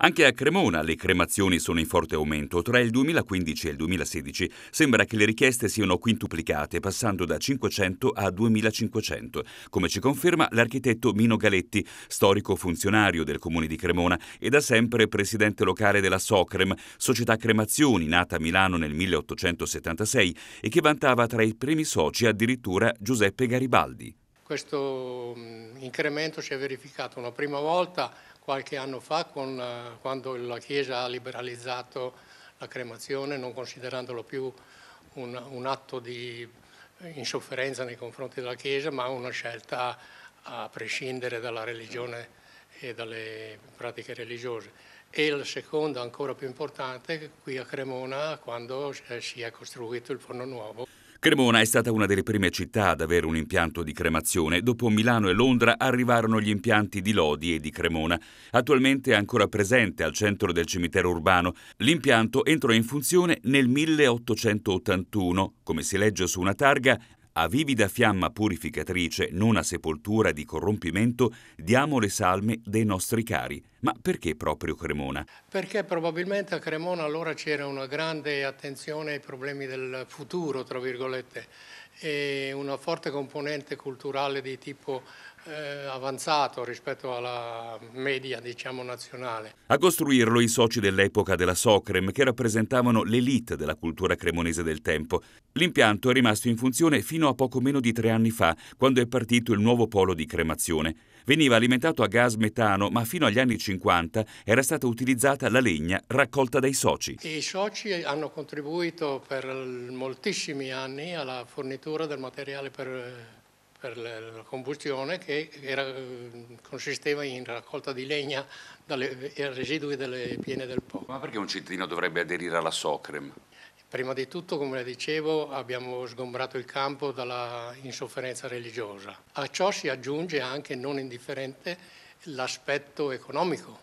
Anche a Cremona le cremazioni sono in forte aumento. Tra il 2015 e il 2016 sembra che le richieste siano quintuplicate, passando da 500 a 2500, come ci conferma l'architetto Mino Galetti, storico funzionario del comune di Cremona e da sempre presidente locale della Socrem, società cremazioni nata a Milano nel 1876 e che vantava tra i primi soci addirittura Giuseppe Garibaldi. Questo mm, incremento si è verificato una prima volta qualche anno fa con, eh, quando la Chiesa ha liberalizzato la cremazione non considerandolo più un, un atto di eh, insofferenza nei confronti della Chiesa ma una scelta a prescindere dalla religione e dalle pratiche religiose. E la seconda ancora più importante qui a Cremona quando eh, si è costruito il forno nuovo. Cremona è stata una delle prime città ad avere un impianto di cremazione. Dopo Milano e Londra arrivarono gli impianti di Lodi e di Cremona. Attualmente è ancora presente al centro del cimitero urbano. L'impianto entrò in funzione nel 1881, come si legge su una targa, a vivida fiamma purificatrice, non a sepoltura di corrompimento, diamo le salme dei nostri cari. Ma perché proprio Cremona? Perché probabilmente a Cremona allora c'era una grande attenzione ai problemi del futuro, tra virgolette, e una forte componente culturale di tipo eh, avanzato rispetto alla media diciamo, nazionale. A costruirlo i soci dell'epoca della Socrem che rappresentavano l'elite della cultura cremonese del tempo. L'impianto è rimasto in funzione fino a poco meno di tre anni fa, quando è partito il nuovo polo di cremazione. Veniva alimentato a gas metano, ma fino agli anni 50 era stata utilizzata la legna raccolta dai soci. I soci hanno contribuito per moltissimi anni alla fornitura del materiale per eh, per la combustione che era, consisteva in raccolta di legna dalle, e residui delle piene del Po. Ma perché un cittadino dovrebbe aderire alla Socrem? Prima di tutto, come le dicevo, abbiamo sgombrato il campo dalla insofferenza religiosa. A ciò si aggiunge anche non indifferente l'aspetto economico,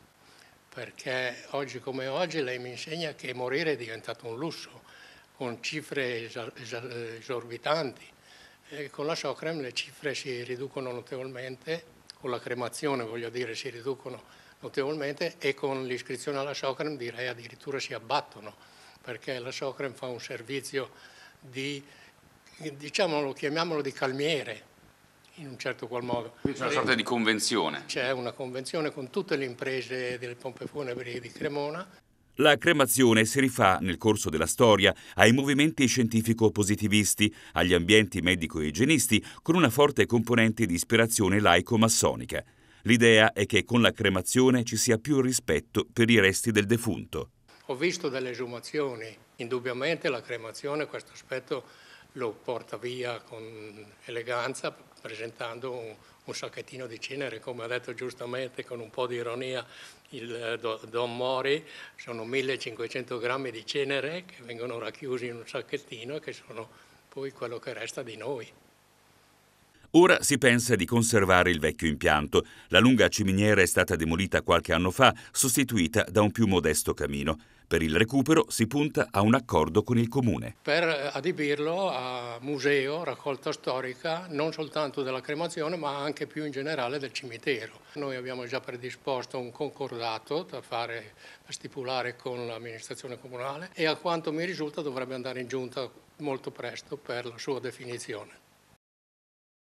perché oggi come oggi lei mi insegna che morire è diventato un lusso, con cifre esorbitanti eh, con la Sciocrem le cifre si riducono notevolmente, con la cremazione voglio dire si riducono notevolmente e con l'iscrizione alla Sciocrem direi addirittura si abbattono perché la Sciocrem fa un servizio di, diciamolo, chiamiamolo di calmiere in un certo qual modo. c'è una sorta di convenzione. C'è una convenzione con tutte le imprese delle pompe funebri di Cremona la cremazione si rifà nel corso della storia ai movimenti scientifico-positivisti, agli ambienti medico-igienisti, con una forte componente di ispirazione laico-massonica. L'idea è che con la cremazione ci sia più rispetto per i resti del defunto. Ho visto delle esumazioni, indubbiamente la cremazione questo aspetto lo porta via con eleganza presentando un, un, sacchettino di cenere, come ha detto giustamente con un po' di ironia il eh, Don Mori, sono 1500 grammi di cenere che vengono racchiusi in un sacchettino e che sono poi quello che resta di noi. Ora si pensa di conservare il vecchio impianto. La lunga ciminiera è stata demolita qualche anno fa, sostituita da un più modesto camino. Per il recupero si punta a un accordo con il comune. Per adibirlo a museo, raccolta storica, non soltanto della cremazione ma anche più in generale del cimitero. Noi abbiamo già predisposto un concordato da, fare, da stipulare con l'amministrazione comunale e a quanto mi risulta dovrebbe andare in giunta molto presto per la sua definizione.